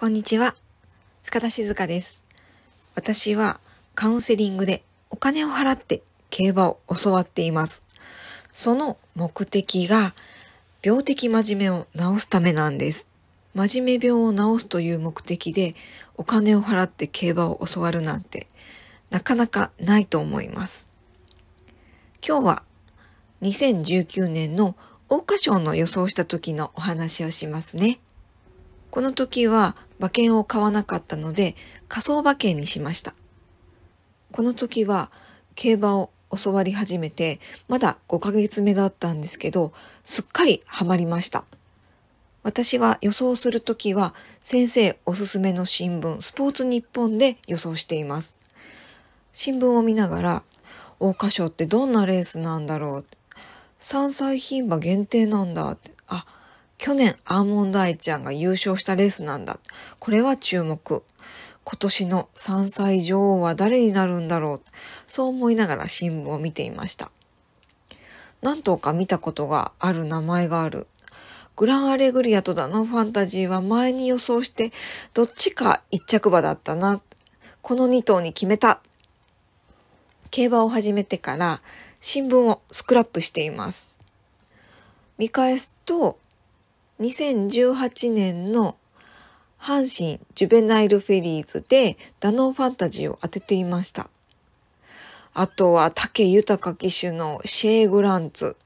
こんにちは。深田静香です。私はカウンセリングでお金を払って競馬を教わっています。その目的が病的真面目を治すためなんです。真面目病を治すという目的でお金を払って競馬を教わるなんてなかなかないと思います。今日は2019年の桜花賞の予想した時のお話をしますね。この時は馬券を買わなかったので仮想馬券にしました。この時は競馬を教わり始めてまだ5ヶ月目だったんですけどすっかりハマりました。私は予想するときは先生おすすめの新聞スポーツ日本で予想しています。新聞を見ながら桜花賞ってどんなレースなんだろう3歳牝馬限定なんだってあ去年アーモンドアイちゃんが優勝したレースなんだ。これは注目。今年の3歳女王は誰になるんだろう。そう思いながら新聞を見ていました。何頭か見たことがある名前がある。グランアレグリアとダノンファンタジーは前に予想してどっちか一着馬だったな。この2頭に決めた。競馬を始めてから新聞をスクラップしています。見返すと2018年の阪神ジュベナイルフェリーズでダノンファンタジーを当てていました。あとは竹豊騎手のシェーグランツ。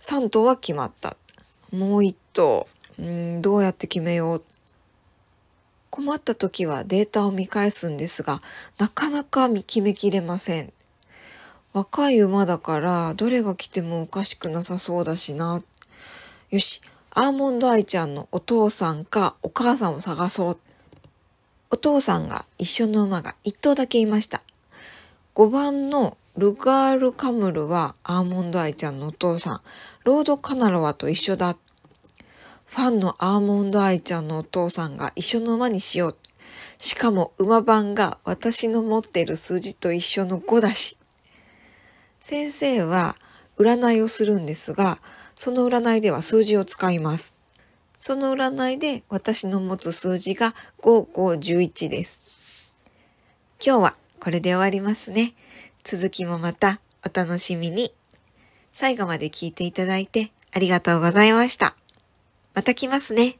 3頭は決まった。もう1頭、うんどうやって決めよう。困った時はデータを見返すんですが、なかなか決めきれません。若い馬だから、どれが来てもおかしくなさそうだしな。よし、アーモンドアイちゃんのお父さんかお母さんを探そう。お父さんが一緒の馬が1頭だけいました。5番のルガール・カムルはアーモンドアイちゃんのお父さん、ロード・カナロワと一緒だ。ファンのアーモンドアイちゃんのお父さんが一緒の馬にしよう。しかも馬番が私の持っている数字と一緒の5だし。先生は占いをするんですが、その占いでは数字を使います。その占いで私の持つ数字が5511です。今日はこれで終わりますね。続きもまたお楽しみに。最後まで聞いていただいてありがとうございました。また来ますね。